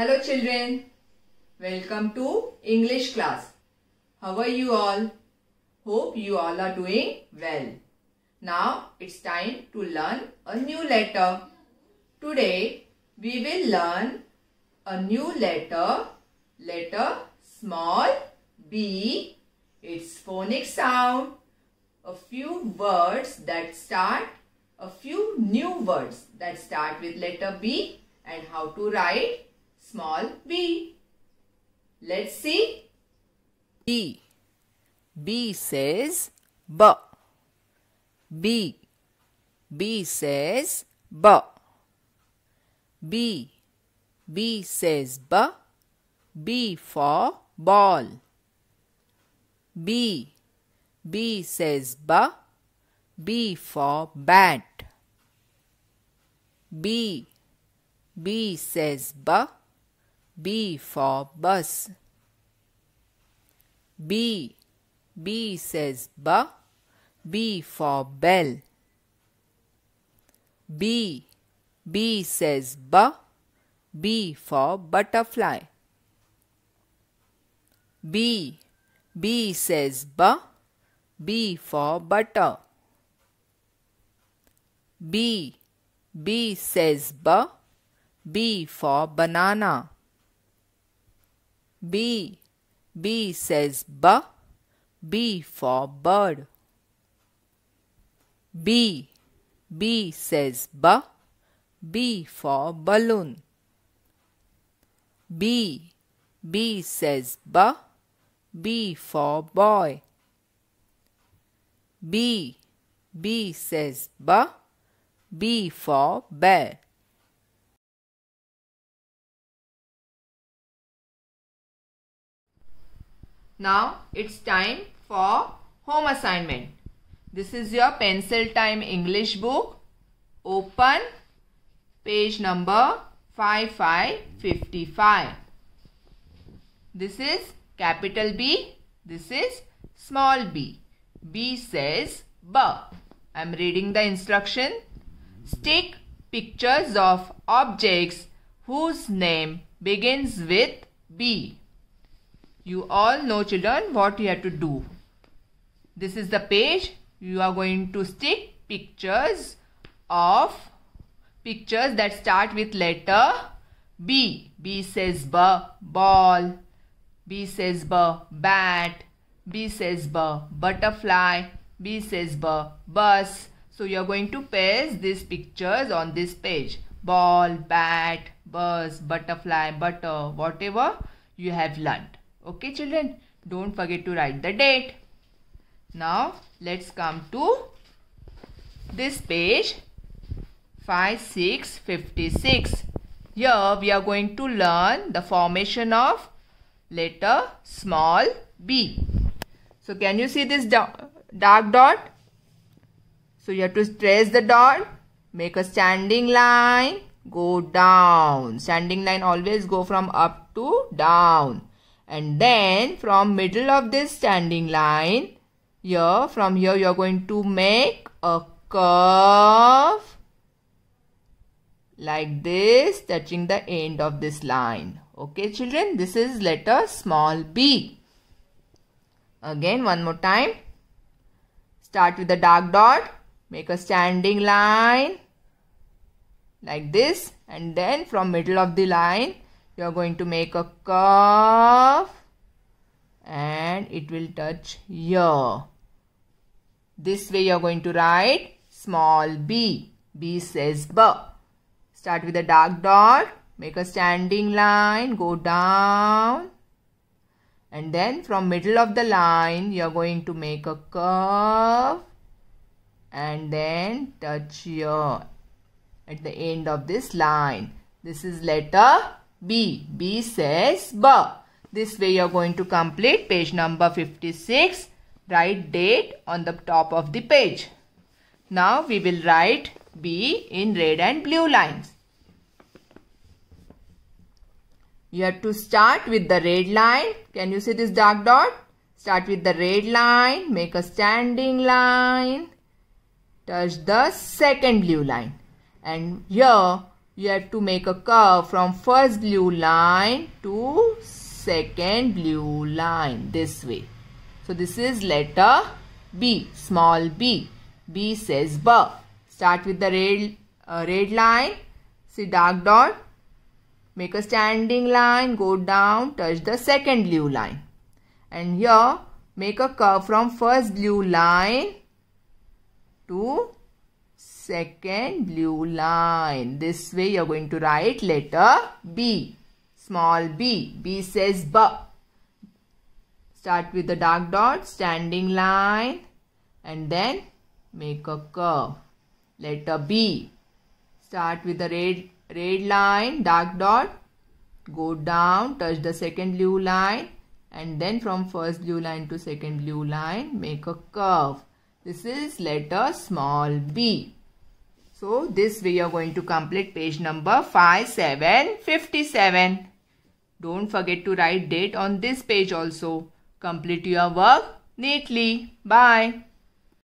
Hello children. Welcome to English class. How are you all? Hope you all are doing well. Now it's time to learn a new letter. Today we will learn a new letter. Letter small b. Its phonic sound. A few words that start. A few new words that start with letter b and how to write small b. Let's see. B. B says b. B. B says b. B. B says b. B for ball. B. B says b. B for bat. B. B says ba. B for bus. B. B says B. B for bell. B. B says B. B for butterfly. B. B says B. B for butter. B. B says B. B for banana. B. B says B. B for bird. B. B says B. B for balloon. B. B says B. B for boy. B. B says B. B for bear. Now it's time for home assignment. This is your pencil time English book. Open page number 5555. This is capital B. This is small b. B says B. I'm reading the instruction. Stick pictures of objects whose name begins with B you all know children what you have to do. This is the page. You are going to stick pictures of pictures that start with letter B. B says B, ball. B says B, bat. B says B, butterfly. B says B, bus. So you are going to paste these pictures on this page. Ball, bat, bus, butterfly, butter, whatever you have learned. Okay children, don't forget to write the date. Now let's come to this page 5656. Here we are going to learn the formation of letter small b. So can you see this dark dot? So you have to trace the dot, make a standing line, go down. Standing line always go from up to down and then from middle of this standing line here from here you are going to make a curve like this touching the end of this line okay children this is letter small b again one more time start with the dark dot make a standing line like this and then from middle of the line you are going to make a curve and it will touch here. This way you are going to write small b. B says b. Start with a dark dot, make a standing line, go down and then from middle of the line you are going to make a curve and then touch here at the end of this line. This is letter B. B says B. This way you are going to complete page number 56. Write date on the top of the page. Now we will write B in red and blue lines. You have to start with the red line. Can you see this dark dot? Start with the red line, make a standing line, touch the second blue line. And here you have to make a curve from first blue line to second blue line this way. So this is letter B, small b. B says B. Start with the red, uh, red line, see dark dot, make a standing line, go down, touch the second blue line. And here make a curve from first blue line to second blue line. This way you're going to write letter B. Small b. B says B. Start with the dark dot, standing line and then make a curve. Letter B. Start with the red, red line, dark dot, go down, touch the second blue line and then from first blue line to second blue line make a curve. This is letter small b. So this we are going to complete page number 5757. Don't forget to write date on this page also. Complete your work neatly. Bye.